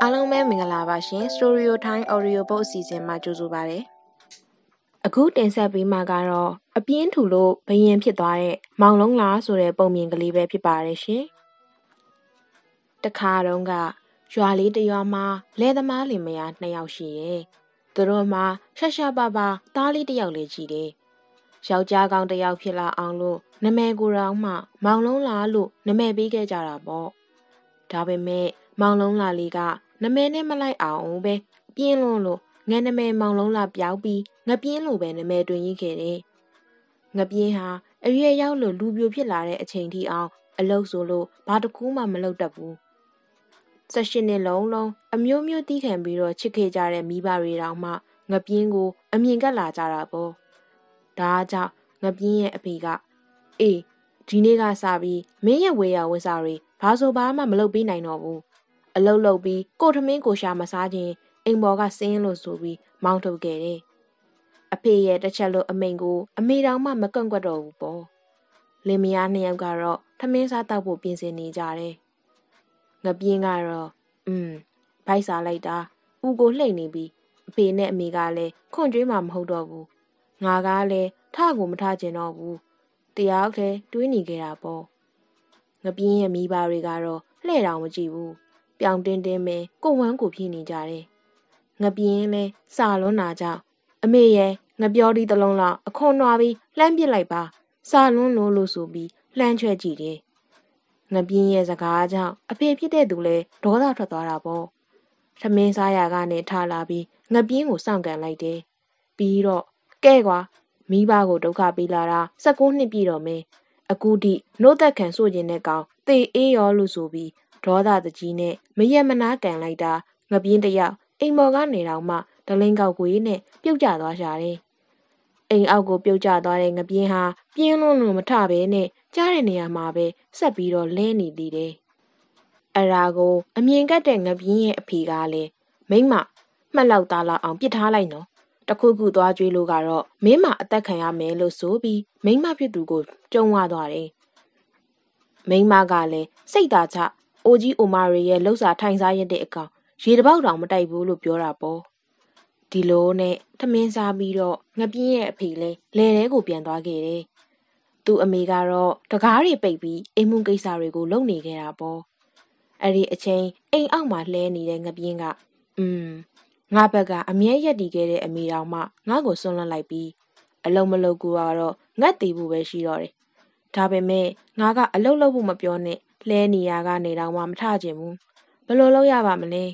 အားလုံးပဲမင်္ဂလာပါရှင် Studio Time Audio Book အစီအစဉ်မှာကြိုဆိုပါရစေ။အခုတင်ဆက်ပေးမှာကတော့အပြင်းထူလို့ဘယင်ဖြစ်သွားတဲ့မောင်လုံးလားဆိုတဲ့ပုံမြင်ကလေးပဲဖြစ်ပါတယ်ရှင်။တခါတုန်းကရွာလေးတရွာမှာလဲသမားလင်မယားနှစ်ယောက်ရှိရဲ့။သူတို့မှာရှက်ရှက်ပါပါသားလေးတစ်ယောက်လေးရှိတယ်။ယောက်ျားကောင်တစ်ယောက်ဖြစ်လာအောင်လို့နမဲကိုယ်တော်မှ မောင်လုံးလားလို့နမဲပေးခဲ့ကြတာပေါ့ဒါပေမဲ့မောင်လုံးလာလီကနမဲနဲ့မလိုက်အောင်ပဲပြင်းလွန်းလို့ငန်းနမဲမောင်လုံးလာပြောင်းပြီးငပြင်းလိုပဲနမဲတွင်ရိခဲ့တယ်။ငပြင်းဟာအရွယ်ရောက်လို့လူပြိုဖြစ်လာတဲ့အချိန်ထိအောင် အလုပ်ဆိုလို့ဘာတစ်ခုမှ မလုပ်တတ်ဘူး။၁၈နှစ်လုံးလုံးအမျိုးမျိုးတီးခံပြီးတော့ချစ်ခဲ့ကြတဲ့မိဘတွေတောင်မှငပြင်းကိုအမြင်ကပ်လာကြတာပေါ့။ဒါကြောင့်ငပြင်းရဲ့အဖေကအေးဒီနေ့ကစပြီးမင်းရဲ့ဝေယဝတ်စာတွေဘာဆိုဘာမှမလုပ်ပေးနိုင်တော့ဘူး။အလုတ်လုတ်ပြီးကိုထမင်းကိုရှာမစားခြင်းအိမ်ပေါ်ကဆင်းရင်လို့ဆိုပြီးမောင်းထုတ်ခဲ့တယ်။အဖေရဲ့တစ်ချက်လို့အမိန်ကို အမေတောင်မှမကွန့်ကွက်တော့ဘူးပေါ့။လင်မယားနှစ်ယောက်ကတော့ထမင်းစားတောက်ဖို့ပြင်ဆင်နေကြတယ်။ငပြင်းကတော့อืมဘိုက်စားလိုက်တာဦးကိုလှိမ့်နေပြီးအဖေနဲ့အမေကလည်းခွန့်ကြွေးမှမဟုတ်တော့ဘူး။ငါကလည်းထကိုမထကျင်တော့ဘူး။တယောက်တည်းတွေးနေကြတာပေါ့။ပြင်းရဲ့မိဘတွေကတော့လှဲ့တောင်မကြည့်ဘူး။ပြောင်တင်းတင်းပဲကိုဝမ်းကိုပြေးနေကြတယ်။ငပြင်းလဲစာလွန်းလာကြောင့်အမေရဲ့ငပြောဒီတလုံးလောက်အခွန်နွားပြီးလှမ်းပစ်လိုက်ပါ စာလွန်းလို့လို့ဆိုပြီးလှမ်းချွဲကြည့်တယ်။ငပြင်းရဲ့စကားကြောင့်အဖေဖြစ်တဲ့သူလဲဒေါသထွက်သွားတာပေါ့။သမင်းစားရကနေထလာပြီးငပြင်းကိုစောင့်ကန်လိုက်တယ်။ပြီးတော့ကဲကွာမိဘကိုဒုက္ခပေးလာတာ၁၉နှစ်ပြည့်တော့မင်းအခုထိနှုတ်သက်ခံဆိုခြင်းတဲ့ကောင်သေအေးရောလို့ဆိုပြီးဒေါသတကြီးနဲ့မယက်မနာကန်လိုက်တာငပြင်းတယောက်အိမ်ပေါ်ကနေတောင်မှဒလင်းကောက်ကွေးနဲ့ပြုတ်ကျသွားရှာတယ်။အိမ်အောက်ကိုပြုတ်ကျသွားတဲ့ငပြင်းဟာပြင်းလွန်းလွန်းမထဘဲနဲ့ကြားတဲ့နေရာမှာပဲဆက်ပြီးတော့လဲနေသေးတယ်။အရာကို အမြင်ကတ်တဲ့ငပြင်းရဲ့အဖေကလည်းမိမ့်မမှတ်လောက်သားလောက်အောင်ပစ်ထားလိုက်နော်တခုခုသွားကြွေးလို့ကတော့မင်းမအသက်ခံရမယ်လို့ဆိုပြီးမိမဖြစ်သူကိုကြုံဝသွားတယ်။မိမကလည်းစိတ်သာချအိုကြီးအိုမာရီရဲ့လှုပ်စာထိုင်စားရတဲ့အကောင်ရေတပေါက်တောင်မတိုက်ဘူးလို့ပြောတာပေါ့။ဒီလိုနဲ့ထမင်းစားပြီးတော့ငပြင်းရဲ့အဖေလဲလဲတဲကို ပြန်သွားခဲ့တယ်။သူ့အမေကတော့တကားတွေပိတ်ပြီးအိမ်မှုကိစ္စတွေကို လုပ်နေခဲ့တာပေါ့။အဲ့ဒီအချိန်အိမ်အောက်မှာလဲနေတဲ့ငပြင်းကအင်းငါဘက်ကအမြဲရက်တည်ခဲ့တဲ့အမေတော်မှငါ့ကိုစွန့်လွတ်လိုက်ပြီးအလုံးမလုံးကူကတော့ငတ်သေးဖို့ပဲရှိတော့တယ်။ဒါပေမဲ့ငါကအလုံးလုံးဖို့မပြောနဲ့လဲနေရကနေတော့မှမထချင်ဘူး။ဘလို့လုပ်ရပါမလဲ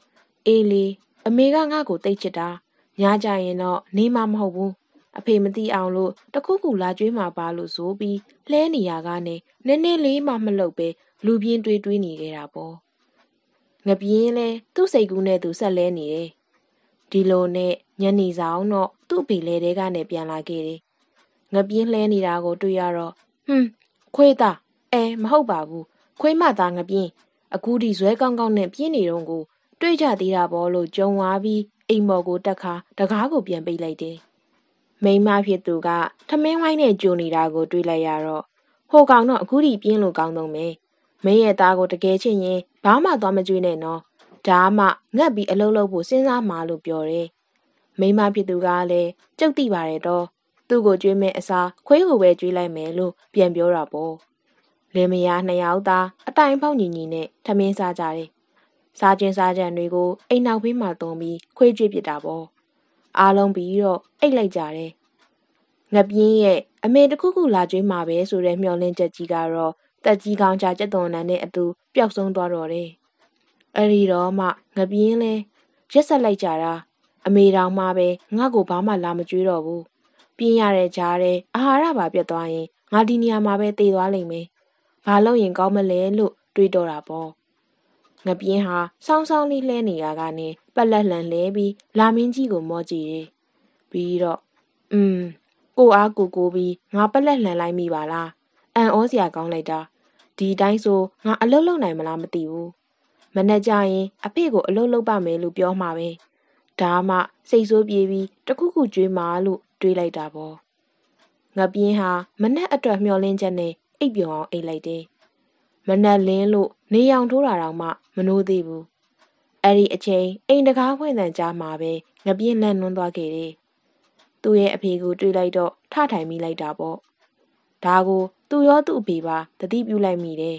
။အေးလေအမေကငါ့ကိုတိတ်ချစ်တာ။ညာကြရင်တော့နေမှာမဟုတ်ဘူး။အဖေမသိအောင်လို့တခုခုလာကျွေးမှာပါလို့ဆိုပြီးလဲနေရကနေနည်းနည်းလေးမှမလုပ်ပဲလူပြင်းတွေးတွေးနေကြတာပေါ့။ငပြင်းလဲသူ့စိတ်ကူးနဲ့သူဆက်လဲနေတယ်ဒီလိုနဲ့ညနေဆောင်တော့သူ့အဖေလဲတဲကနေပြန်လာခဲ့တယ်။ငပြင်းလှဲနေတာကို တွေ့ရတော့ဟွန်းခွေးသားအဲမဟုတ်ပါဘူးခွေးမသားငပြင်းအခုဒီဇွဲကောင်းကောင်းနဲ့ပြင်းနေတော့ကိုတွေ့ကြသေးတာပေါ့လို့ကြုံသွားပြီးအိမ်မော်ကိုတက်ခါတကားကိုပြန်ပိတ်လိုက်တယ်။မိန်းမဖြစ်သူကထမင်းဝိုင်းနဲ့ကြိုနေတာကိုတွေ့လိုက်ရတော့ဟိုကောင်တော့အခုဒီပြင်းလို့ကောင်းတော့မယ်။မင်းရဲ့သားကိုတကယ်ချင်ရင်ဘာမှသွားမကြွေးနဲ့နော်ဒါမှငတ်ပြီးအလုပ်လုပ်ဖို့စဉ်းစားမှာလို့ပြောတယ်။မိမဖြစ်သူကလည်းကြုတ်တိပါတယ်တော့သူ့ကိုကြွေးမဲ့အစားခွေးကိုပဲကြွေးလိုက်မယ်လို့ပြန်ပြောတာပေါ့။လင်မယားနှစ်ယောက်သားအတိုင်ဖောက်ညီညီနဲ့ထမင်းစားကြတယ်။စားခြင်းစားကြံတွေကိုအိမ်နောက်ဘေးမှာသွန်ပြီးခွေးကြွေးပစ်တာပေါ့။အားလုံးပြီးတော့အိတ်လိုက်ကြတယ်။ငပြင်းရဲ့အမေတခုခုလာကြွေးမှာပဲဆိုတဲ့မျှော်လင့်ချက်ကြီးကတော့တက်ကြီးကောင်းချာကြက်သွန်နံနဲ့အတူပျောက်ဆုံးသွားတော့တယ်။အဲ့ဒီတော့မှငပြင်းလဲရက်ဆက်လိုက်ကြတာအမေတောင်မှပဲငါ့ကိုဘာမှလာမကြွေးတော့ဘူးပြင်းရတဲ့ကြားတဲ့အာဟာရပါပြတ်သွားရင်ငါဒီနေရာမှာပဲတည်သွားလိမ့်မယ်ဘာလို့ရင်ကောင်းမလဲလို့တွေးတော့တာပေါ့ငပြင်းဟာစောင်းစောင်းလေးလှဲနေရကနေပက်လက်လှန်လဲပြီးလာမင်းကြီးကိုမော့ကြည့်တယ်ပြီးတော့อืมကိုအားကိုကိုပြီးငါပက်လက်လှန်လိုက်မိပါလားအံဩစရာကောင်းလိုက်တာဒီတိုင်းဆိုငါအလုပ်လုပ်နိုင်မလားမသိဘူးမနဲ့ကြရင် အဖေကိုအလုပ်လုပ်ပါမယ်လို့ပြောမှာပဲဒါမှစိတ်ဆိုးပြေးပြီးတခုခုကြွေးမှာလို့တွေးလိုက်တာပေါ့ငပြင်းဟာမနက်အတွက်မျောလင်းချက်နဲ့အိပ်ပျော်အောင်အိပ်လိုက်တယ်မနက်လင်းလို့နေရောင်ထိုးတာတောင်မှ မနိုးသေးဘူးအဲ့ဒီအချိန်အိမ်တကားဖွင့်တန်ကြားမှာပဲငပြင်းလက်နွန်းသွားခဲ့တယ်သူ့ရဲ့အဖေကိုတွေးလိုက်တော့ထထိုင်မိလိုက်တာပေါ့ဒါကို သူရောသူ့အဖေပါတတိပြုလိုက်မိတယ်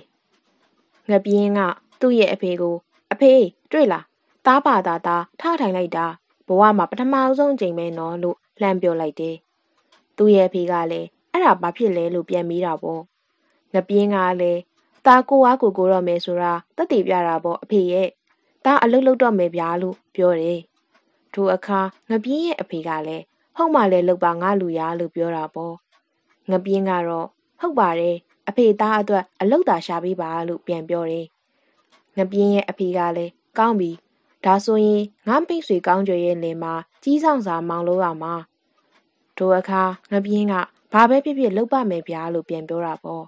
ငပြင်းကသူ့ရဲ့အဖေကိုအဖေတွေ့လားသားပါသားသားထထိုင်လိုက်တာဘဝမှာပထမဆုံးအချိန်ပဲနော်လို့လှမ်းပြောလိုက်တယ်။သူ့ရဲ့အဖေကလည်းအဲ့ဒါဘာဖြစ်လဲလို့ပြန်မေးတာပေါ့။ငပြင်းကလည်းသားကိုအားကိုကိုတော့မယ်ဆိုတာတက်တည်ပြတာပေါ့အဖေရဲ့သားအလုတ်လုတ်တော့မယ်ဗျာလို့ပြောတယ်။ထိုအခါငပြင်းရဲ့အဖေကလည်းဟုတ်မှလည်းလောက်ပါငါလူရလို့ပြောတာပေါ့။ငပြင်းကတော့ဟုတ်ပါတယ်အဖေသားအတွက်အလုတ်တာရှာပေးပါလို့ပြန်ပြောတယ်။ငပြင်းရဲ့အဖေကလည်းကောင်းပြီဒါဆိုရင်ငါမိတ်ဆွေကောင်းကြွယ်ရဲ့လင်မှာကြီးဆောင်စာမောင်လို့ရမှာဒိုအခါငပြင်းကဘာပဲဖြစ်ဖြစ်လုပ်ပါမယ်ဗျာလို့ပြန်ပြောတာပေါ့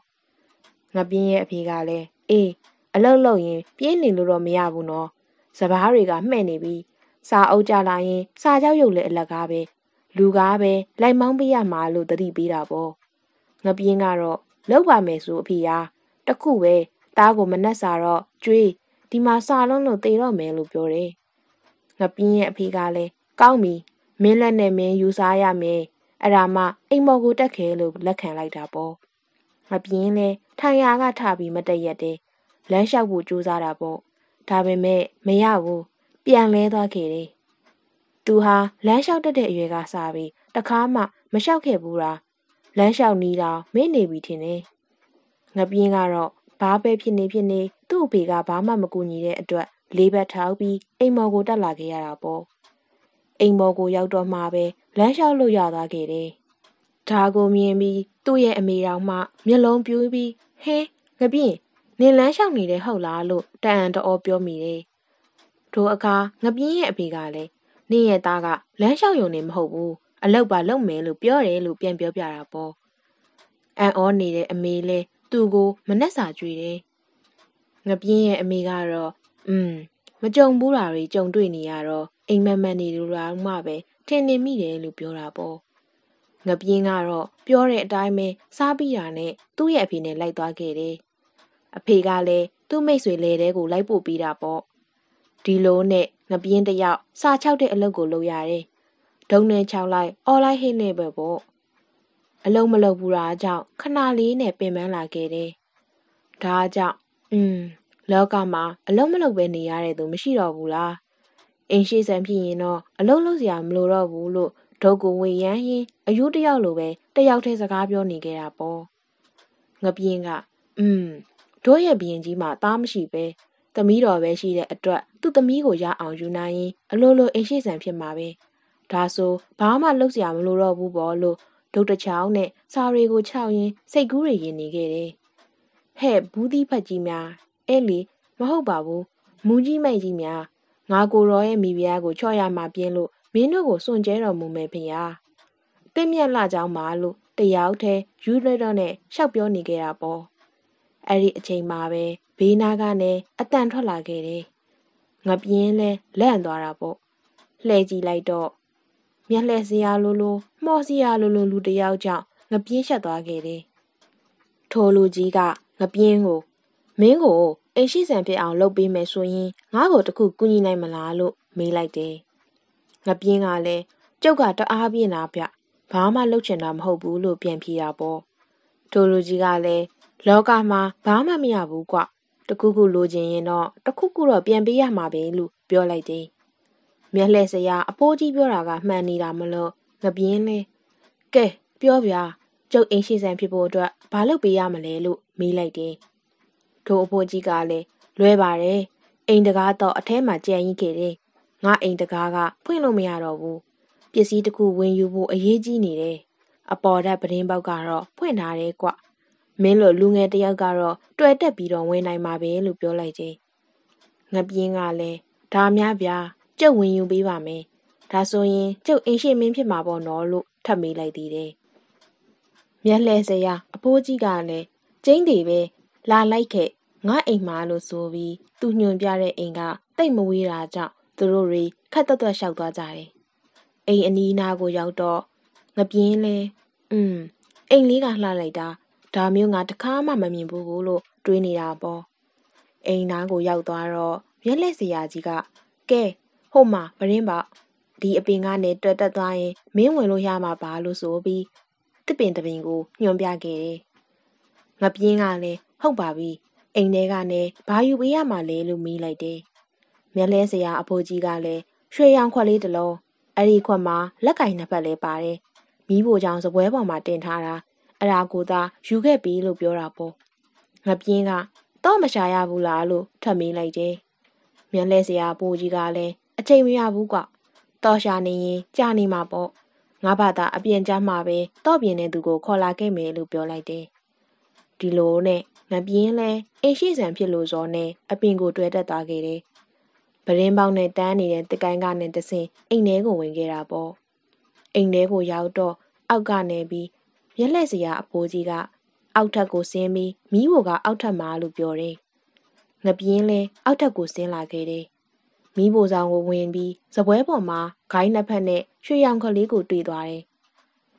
ငပြင်းရဲ့အဖေကလည်းအေးအလုပ်လုပ်ရင် ပြင်းနေလို့တော့မရဘူးနော်စပားတွေကမှဲ့နေပြီစာအုပ်ကြလာရင်စာကြောက်ရုပ်လည်းအလကားပဲလူကားပဲလိုက်မောင်းပေးရမှာလို့တတိပေးတာပေါ့ငပြင်းကတော့လောက်ပါမယ်ဆိုအဖေအားတခုပဲသားကိုမနှက်စာတော့ကျွေးဒီမှာစာလုံးလို့သေတော့မယ်လို့ပြောတယ်။ငပင်းရဲ့အဖေကလည်းကောင်းပြီမင်းလက်နဲ့မင်း ယူစားရမယ်အဲ့ဒါမှအိမ်မော်ကိုတက်ခဲလို့လက်ခံလိုက်တာပေါ့။ငပင်းလည်းထိုင်ရာကထပြီးမတည့်ရက်တယ်လမ်းလျှောက်ဖို့ကြိုးစားတာပေါ့။ဒါပေမဲ့မရဘူးပြန်လဲသွားခဲ့တယ်။သူဟာလမ်းလျှောက်တက်တဲ့အရွယ်ကစပြီးတခါမှမလျှောက်ခဲ့ဘူးလား။လမ်းလျှောက်နီးတော့မင်းနေပြီထင်တယ်။ငပြင်းကတော့ဘာပဲဖြစ်နေဖြစ်နေသူ့အဖေကဘာမှမကူညီတဲ့အတွက်လေးဘက်ထောက်ပြီးအိမ်မော်ကိုတက်လာခဲ့ရတာပေါ့အိမ်မော်ကိုရောက်တော့မှပဲလမ်းလျှောက်လို့ရသွားခဲ့တယ်ဒါကိုမြင်ပြီးသူ့ရဲ့အမေတော်မှမျက်လုံးပြူးပြီးဟဲငပြင်းနင်လမ်းလျှောက်နေတဲ့ဟုတ်လားလို့တန်အန်တော်ပြောမိတယ်တို့အခါငပြင်းရဲ့အဖေကလည်းနင့်ရဲ့သားကလမ်းလျှောက်ရုံနဲ့မဟုတ်ဘူးအလောက်ပါလုပ်မယ်လို့ပြောတယ်လို့ပြန်ပြောပြတာပေါ့အန်အောနေတဲ့အမေလဲသူ့ကိုမနှက်စာကြွေတယ်။ငပြင်းရဲ့အမေကတော့อืมမကြုံဘူးတာတွေကြုံတွေ့နေရတော့အိမ်မက်မက်နေလို့လားမှပဲထင်နေမိတယ်လို့ပြောတာပေါ့။ငပြင်းကတော့ပြောတဲ့အတိုင်းပဲစားပြီးတာနဲ့သူ့ရဲ့အဖေနဲ့လိုက်သွားခဲ့တယ်။အဖေကလည်းသူ့မိတ်ဆွေလေတဲကိုလိုက်ပို့ပေးတာပေါ့။ဒီလိုနဲ့ငပြင်းတယောက်စာချောက်တဲ့အလုပ်ကိုလုပ်ရတယ်။ဒုံနဲ့ချောက်လိုက် အော်လိုက်ဟိနဲ့ပဲပေါ့။အလုံးမလုံးဘူးတာကြောင့်ခဏလေးနဲ့ပင်ပန်းလာခဲ့တယ်။ဒါကြောင့်อืมလောကမှာအလုံးမလုံးပဲနေရတဲ့သူမရှိတော့ဘူးလား။အိမ်ရှိဆန်ဖြစ်ရင်တော့အလုံးလုံးစရာမလိုတော့ဘူးလို့ဒုတ်ကိုဝေရမ်းရင်အယူတယောက်လိုပဲတယောက်တည်းစကားပြောနေခဲ့တာပေါ့။ငပြင်းကอืมတို့ရဲ့ဘရင်ကြီးမှာသားမရှိပဲသမီးတော်ပဲရှိတဲ့အတွက်သူ့သမီးကိုရအောင်ယူနိုင်ရင်အလိုလိုအိမ်ရှိဆန်ဖြစ်မှာပဲ။ဒါဆိုဘာမှလုပ်စရာမလိုတော့ဘူးပေါ့လို့ဒုတ်တချောင်းနဲ့စာတွေကိုခြောက်ရင်းစိတ်ကူးတွေရင်နေခဲ့တယ်။ဟဲ့ဘူးသီးဖက်ကြီးများအဲ့လေမဟုတ်ပါဘူးမူကြီးမိတ်ကြီးများငါကိုရောရဲ့မိဖုရားကို ချော့ရမှာပြင်းလို့မင်းတို့ကိုစွန့်ကြဲတော်မူမယ်ဖေဟာ။တင့်မြတ်လာကြောင်းပါလို့တယောက်တည်းယူလွဲတော့နဲ့ရှောက်ပြောနေခဲ့တာပေါ့။အဲ့ဒီအချိန်မှာပဲဘေးနာကနေအတန်ထွက်လာခဲ့တယ်။ငပြင်းလဲလန့်သွားတာပေါ့။လှည့်ကြည့်လိုက်တော့မျက်လှည့်စရာလိုလိုမှော့စရာလိုလိုလူတယောက်ကြောင့်ငပြင်းရှက်သွားခဲ့တယ်။ထိုလူကြီးကငပြင်းကိုမင်းကိုအိမ်ရှိဆန်ဖြစ်အောင်လုပ်ပေးမယ်ဆိုရင်ငါ့ကိုတခုကူညီနိုင်မလားလို့မေးလိုက်တယ်။ငပြင်းကလည်းကျုပ်ကတအားပြင်းတာဗျ။ဘာမှလုပ်ချင်တာမဟုတ်ဘူးလို့ပြန်ဖြေတာပေါ့။ထိုလူကြီးကလည်းလောကမှာဘာမှမရဘူးကွ။တခုခုလိုချင်ရင်တော့တခုခုတော့ပြန်ပေးရမှာပဲလို့ပြောလိုက်တယ်။မျက်လှဲ့စရာအဖိုးကြီးပြောတာကမှန်နေတာမလို့ငပြင်းလဲကဲပြောဗျာကျုပ်အိမ်ရှိဆန်ဖြစ်ဖို့အတွက်ဘာလုပ်ပေးရမလဲလို့မေးလိုက်တယ်ထိုအဖိုးကြီးကလည်းလွဲပါတယ်အိမ်တကားတော့အထဲမှာကြံ့ရင်ခဲ့တယ်ငါအိမ်တကားကဖွင့်လို့မရတော့ဘူးပစ္စည်းတစ်ခုဝင်ယူဖို့အရေးကြီးနေတယ်အပေါ်ဓာတ်ပဒင်းပေါက်ကတော့ဖွင့်ထားတယ်ကွမင်းလိုလူငယ်တယောက်ကတော့တွေ့တက်ပြီးတော့ဝင်နိုင်မှာပဲလို့ပြောလိုက်ခြင်းငပြင်းကလည်းဒါများဗျာကျုပ်ဝင်ယူပေးပါမယ်။ဒါဆိုရင်ကျုပ်အင်းရှိမင်းဖြစ်မှာပေါ့နော်လို့ထပ်မေးလိုက်သေးတယ်။မျက်လှဲစရာအဖိုးကြီးကလည်းကျင်းတွေပဲလာလိုက်ခဲ့ငါအိမ်မှာလို့ဆိုပြီးသူညွန်ပြတဲ့အိမ်ကတိတ်မဝေးတာကြောင့်သူတို့တွေခက်တွက်တွက်လျှောက်သွားကြတယ်။အိမ်အနီးနားကိုရောက်တော့ငပြင်းလဲอืมအိမ်လေးကလှလိုက်တာဒါမျိုးငါတခါမှမမြင်ဘူးလို့တွေးနေတာပေါ့အိမ်နားကိုရောက်သွားတော့မျက်လက်စရာကြီးကကဲဟုတ်မှာပရင်ပေါ့ဒီအပင်ကနေတွေ့တက်သွားရင်မင်းဝင်လို့ရမှာပါလို့ဆိုပြီးတစ်ပင်တပင်ကိုညွှန်ပြခဲ့တယ်။ငပြင်းကလည်းဟုတ်ပါပြီ။အိမ်ထဲကနေဘာယူပေးရမှာလဲလို့မေးလိုက်တယ်။မျက်လဲဆရာအဖိုးကြီးကလည်းရွှေရောင်ခွက်လေးတစ်လုံးအဲ့ဒီခွက်မှာလက်ကင်နှစ်ဖက်လဲပါတယ်။မိဖို့ကြောင့်စပွဲပေါ်မှာတင်ထားတာအဲ့ဒါကိုသာယူခဲ့ပြီလို့ပြောတာပေါ့။ငပြင်းကတော့မရှာရဘူးလားလို့ထပ်မေးလိုက်တယ်။မျက်လဲဆရာအဖိုးကြီးကလည်းအချိန်မရဘူးကွတော့ရှာနေရင်ကြာနေမှာပေါ့ငါဘာသာအပြင်ကြမှာပဲတော့ပြင်းတဲ့သူကိုခေါ်လာခဲ့မယ်လို့ပြောလိုက်တယ်ဒီလိုနဲ့ငပြင်းလဲအရှိဆန်ဖြစ်လို့ဇော်နဲ့အပင်ကိုတွဲတက်သွားခဲ့တယ်ပရင်ပေါက်နဲ့တန်းနေတဲ့တကိုင်းကနဲ့တဆင်အိမ်ထဲကိုဝင်ခဲ့တာပေါ့အိမ်ထဲကိုရောက်တော့အောက်ကနေပြီးမျက်လက်စရာအဖိုးကြီးက အောက်ထက်ကိုဆင်းပြီးမိဘကအောက်ထက်မှာလို့ပြောတယ်ငပြင်းလဲအောက်ထက်ကိုဆင်းလာခဲ့တယ်မီးဖိုဆောင်ကိုဝင်ပြီးဇပွဲပေါ်မှာဂိုင်းနှစ်ဖက်နဲ့ရွှေရောင်ခလေးကိုတွေ့သွားတယ်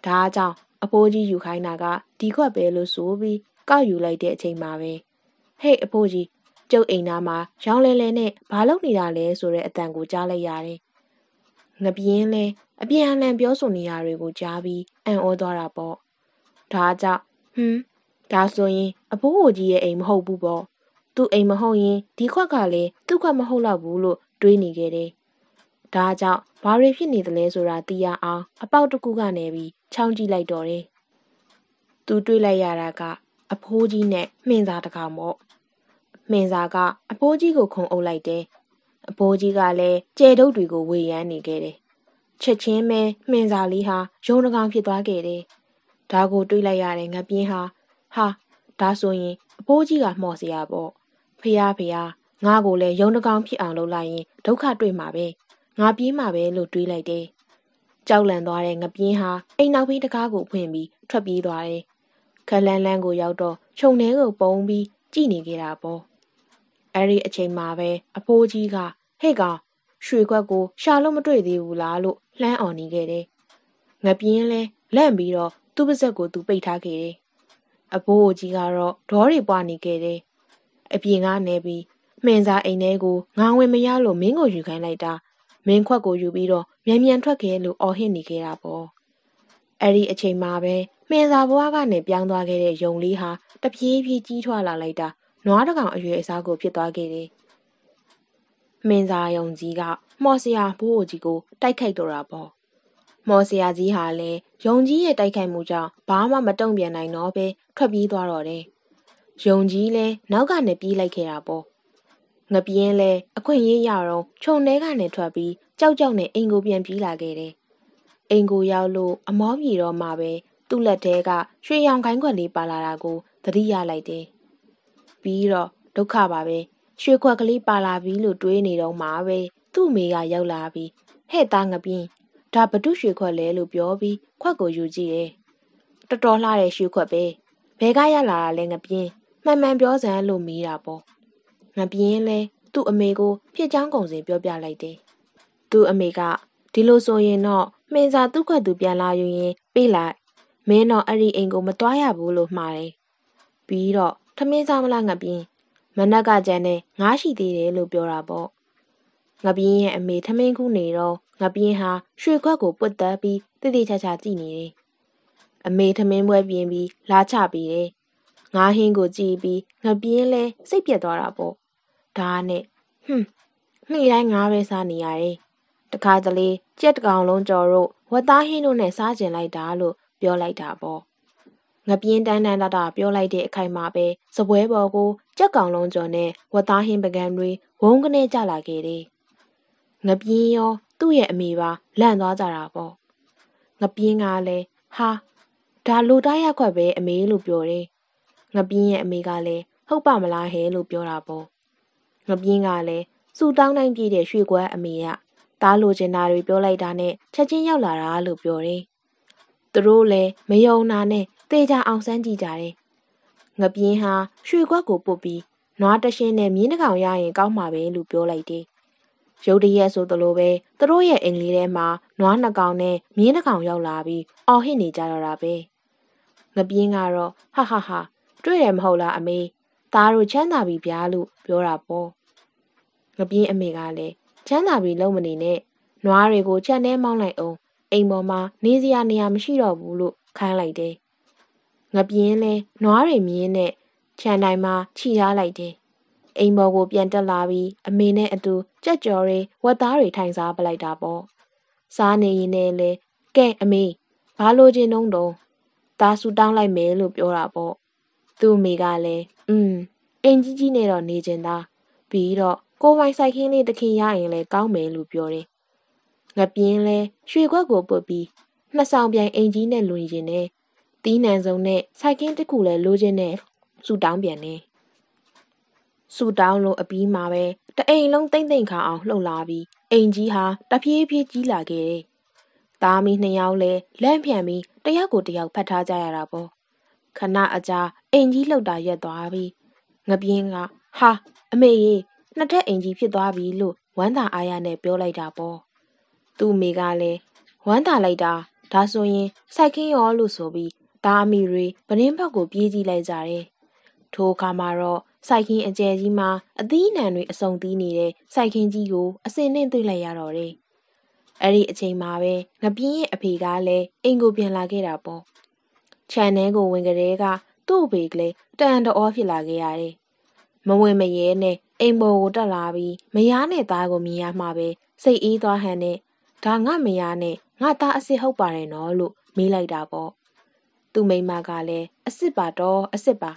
။ဒါအကြောင်းအဖိုးကြီးယူခိုင်းတာကဒီခွက်ပဲလို့ဆိုပြီးကောက်ယူလိုက်တဲ့အချိန်မှာပဲဟေ့အဖိုးကြီးကျုပ်အိမ်သားမှာရောင်းလဲလဲနဲ့ဘာလုပ်နေတာလဲဆိုတဲ့အတန်ကိုကြားလိုက်ရတယ်။ငပြင်းလဲအပြန်အလှန်ပြောဆိုနေရတွေကိုကြားပြီးအံ့ဩသွားတာပေါ့။ဒါကြောင့်ဟွန်းဒါဆိုရင်အဖိုးကြီးရဲ့အိမ်မဟုတ်ဘူးပေါ့။သူ့အိမ်မဟုတ်ရင်ဒီခွက်ကလည်းသူ့ခွက်မဟုတ်တော့ဘူးလို့တွေးနေခဲ့တယ်။ဒါကြောင့်ဘာတွေဖြစ်နေသလဲဆိုတာသိရအောင်အပေါက်တစ်ခုကနေပြီးချောင်းကြည့်လိုက်တော့တယ်။သူတွေးလိုက်ရတာကအဖိုးကြီးနဲ့မှင်စာတစ်ကောင်ပေါ့။မှင်စာကအဖိုးကြီးကိုခုံအုပ်လိုက်တယ်။အဖိုးကြီးကလည်းကြဲတုပ်တွေကိုဝေယမ်းနေခဲ့တယ်။ချက်ချင်းပဲမှင်စာလေးဟာရုံတကောင်ဖြစ်သွားခဲ့တယ်။ဒါကိုတွေးလိုက်ရတဲ့ငပြင်းဟာဟာဒါဆိုရင်အဖိုးကြီးကမှော်စရာပေါ့။ဖះဖះငါကိုလည်းယုံတကောင်ဖြစ်အောင်လုပ်လိုက်ရင်ဒုက္ခတွေ့မှာပဲငါပြေးမှာပဲလို့တွေးလိုက်တယ်ကြောက်လန့်သွားတဲ့ငပြင်းဟာအိမ်နောက်ဘေးတကားကိုဖွင့်ပြီးထွက်ပြေးသွားတယ်ခလန်းလန်းကိုရောက်တော့ခြုံထဲကိုပုံပြီးကြည်နေကြတာပေါ့အဲ့ဒီအချိန်မှာပဲအဖိုးကြီးကဟဲ့ကောင်ရွှေခွက်ကိုရှာလို့မတွေ့သေးဘူးလားလို့လှမ်းအော်နေခဲ့တယ်ငပြင်းလဲလန့်ပြီးတော့သူ့ပါဇက်ကိုသူပိတ်ထားခဲ့တယ်အဘိုးကြီးကတော့ဒေါရီပွားနေခဲ့တယ်။အပြင်ကနေပြီးမှင်စာအိမ်ထဲကိုငါဝင်မရလို့မင်းကိုယူခိုင်းလိုက်တာမင်းခွက်ကိုယူပြီးတော့မြန်မြန်ထွက်ခဲ့လို့အော်ဟစ်နေခဲ့တာပေါ့အဲ့ဒီအချိန်မှာပဲမှင်စာဘွားကနေပြောင်းသွားခဲ့တဲ့ယုံလေးဟာတပြေးပြေးကြီးထွားလာလိုက်တာနွားတကောင်အရွယ်အစားကိုဖြစ်သွားခဲ့တယ်မင်းစာယုံကြီးကမော်ဆရာဘိုးအိုကြီးကို တိုက်ခိုက်တော့တာပေါ့မော်ဆရာကြီးဟာလည်းယုံကြီးရဲ့တိုက်ခိုက်မှုကြောင့်ဘာမှမတုံ့ပြန်နိုင်တော့ပဲထွက်ပြေးသွားတော့တယ်ယုံကြီးလည်းနောက်ကနေပြေးလိုက်ခဲ့တာပေါ့ငပြင်းလဲအခွင့်ရေးရတော့ခြုံထဲကနေထွက်ပြီးကြောက်ကြောက်နဲ့အိမ်ကိုပြန်ပြေးလာခဲ့တယ်။အိမ်ကိုရောက်လို့အမောပြေတော့မှပဲသူ့လက်ထဲကရွှေရောင်ခိုင်းခွက်လေးပါလာတာကိုသတိရလိုက်တယ်။ပြီးတော့ဒုက္ခပါပဲရွှေခွက်ကလေးပါလာပြီလို့တွေးနေတော့မှပဲသူ့မိကရောက်လာပြီးဟဲ့သားငပြင်းဒါဘဒုရွှေခွက်လဲလို့ပြောပြီးခွက်ကိုယူကြည့်တယ်။တော်တော်လှတဲ့ရွှေခွက်ပဲဘဲကရလာတာလဲငပြင်းမှန်မှန်ပြောစမ်းလို့မေးတာပေါ့ငါပြင်းရင်လဲသူ့အမေကိုဖြစ်ချောင်းကုန်စင်ပြောပြလိုက်တယ်။သူ့အမေကဒီလိုဆိုရင်တော့မင်းစာသူ့ခွက်သူပြန်လာယူရင်ပြေးလိုက်မင်းတော့အဲ့ဒီအိမ်ကိုမသွားရဘူးလို့မှားတယ်။ပြီးတော့ထမင်းစားမလားငါပြင်းမနက်ကကြမ်းနဲ့ငါရှိသေးတယ်လို့ပြောတာပေါ့။ငါပြင်းရဲ့အမေထမင်းခုနေတော့ငါပြင်းဟာရွှေခွက်ကိုပွတ်တက်ပြီးတိတိကျကျကြည့်နေတယ်။အမေထမင်းပွဲပြင်းပြီးလာချပြီးတယ်။ငါဟင်းကိုကြည့်ပြီးငါပြင်းလဲစိတ်ပြက်သွားတာပေါ့ဒါနဲ့ဟွန်းနှီးတိုင်းငါးပဲစားနေရတယ်တခါတလေကြက်တကောင်လုံးကြော်တို့ဝက်သားဟင်းတို့နဲ့စားကျင်လိုက်တာလို့ပြောလိုက်တာပေါ့ငပြင်းတန်းတန်းတတာပြောလိုက်တဲ့အခိုင်မှာပဲစပွဲပေါ်ကိုကြက်ကောင်လုံးကျော်နဲ့ဝက်သားဟင်းပကံတွေဝုန်းကနေကြလာခဲ့တယ်ငပြင်းရောသူ့ရဲ့အမိပါလန့်သွားကြတာပေါ့ငပြင်းကလည်းဟာဒါလိုတိုင်းရက်ခွက်ပဲအမေလို့ပြောတယ်ငပြင်းရဲ့အမေကလည်းဟုတ်ပါမလားဟဲလို့ပြောတာပေါ့။ငပြင်းကလည်းစူတောင်းနိုင်ပြည့်တဲ့ရွှေကွက်အမေကသားလိုချင်တာတွေပြောလိုက်တာနဲ့ချက်ချင်းရောက်လာတာလို့ပြောတယ်။သူတို့လည်းမယုံနာနဲ့တေချာအောင်ဆန်းကြည့်ကြတယ်။ငပြင်းဟာရွှေကွက်ကိုပုတ်ပြီးနွားတရှင်းနဲ့မြင်းတကောင်ရရင် ကောင်းမှာပဲလို့ပြောလိုက်တယ်။ရုတ်တရက်ဆိုသလိုပဲသူတို့ရဲ့အင်္ဂလိပ်ထဲမှာနွားနှစ်ကောင်နဲ့မြင်းတကောင်ရောက်လာပြီးအော်ဟစ်နေကြတော့တာပဲ။ငပြင်းကတော့ဟာဟာဟာတွေ့တယ်မဟုတ်လားအမေသားတို့ချမ်းသာပြီဗျာလို့ပြောတာပေါ့။ငပြင်းအမေကလည်းချမ်းသာပြီးလုံမနေနဲ့။နွားတွေကိုချက်ထဲမောင်းလိုက်အောင်အိမ်ပေါ်မှာနေစရာနေရာမရှိတော့ဘူးလို့ခိုင်းလိုက်တယ်။ငပြင်းလဲနွားတွေမြင်းနဲ့ခြံတိုင်းမှာခြိထားလိုက်တယ်။အိမ်ပေါ်ကိုပြန်တက်လာပြီးအမေနဲ့အတူကြက်ကြော်တွေဝက်သားတွေထိုင်စားပလိုက်တာပေါ့။စားနေရင်လည်းကဲအမေဘာလို့ခြင်းတုံးတော့သားဆူတောင်းလိုက်မယ်လို့ပြောတာပေါ့။သူ့အမေကလည်းอืมအိမ်ကြီးကြီးနဲ့တော့နေချင်တာပြီးတော့ကိုပိုင်ဆိုင်ခင်းလေးတခင်ရရင်လဲကောင်းမယ်လို့ပြောတယ်ငပြင်းလဲရွှေခွက်ကိုပုတ်ပြီးနှစ်ဆောင်ပြိုင်အိမ်ကြီးနဲ့လွင်ရင်နဲ့တီးနှံစုံနဲ့ဆိုင်ကင်းတစ်ခုလဲလိုချင်နဲ့ဆူတောင်းပြန်နေဆူတောင်းလို့အပြီးမှာပဲတအိမ်လုံးတိမ့်တိမ့်ခါအောင်လှုပ်လာပြီးအိမ်ကြီးဟာတပြေးပြေးကြီးလာခဲ့တယ်။သားမီးနှစ်ယောက်လဲလန့်ဖြန့်ပြီးတယောက်ကိုတယောက်ဖတ်ထားကြရတာပေါ့။ခဏအကြာအိမ်ကြီးလှုပ်တာရက်သွားပြီးငပြင်းကဟာအမေရေနှစ်ထပ်အိမ်ကြီးဖြစ်သွားပြီလို့ဝမ်းသာအားရနဲ့ပြောလိုက်တာပေါ့သူ့မိကလည်းဝမ်းသာလိုက်တာဒါဆိုရင်စိုက်ခင်းရောလို့ဆိုပြီးဒါအမိတွေပရင်းဘက်ကိုပြေးကြည့်လိုက်ကြတယ်ထိုအခါမှာတော့စိုက်ခင်းအကျယ်ကြီးမှာအသီးနှံတွေအစုံသီးနေတဲ့စိုက်ခင်းကြီးကိုအစင်နဲ့တွေ့လိုက်ရတော့တယ်အဲ့ဒီအချိန်မှာပဲငပြင်းရဲ့အဖေကလည်းအိမ်ကိုပြန်လာခဲ့တာပေါ့ခြံထဲကိုဝင်ကလေးကသူ့ဘေကလေးအတန်တအောဖြစ်လာခဲ့ရတယ်။မဝင်မရဲနဲ့အိမ်ပေါ်ကိုတက်လာပြီးမယားနဲ့သားကိုမြင်ရမှပဲစိတ်အေးသွားဟန်နဲ့ဒါငါမယားနဲ့ငါသားအစ်စ်ဟုတ်ပါတယ်နော်လို့မေးလိုက်တာပေါ့။သူ့မိမကလည်းအစ်စ်ပါတော့အစ်စ်ပါ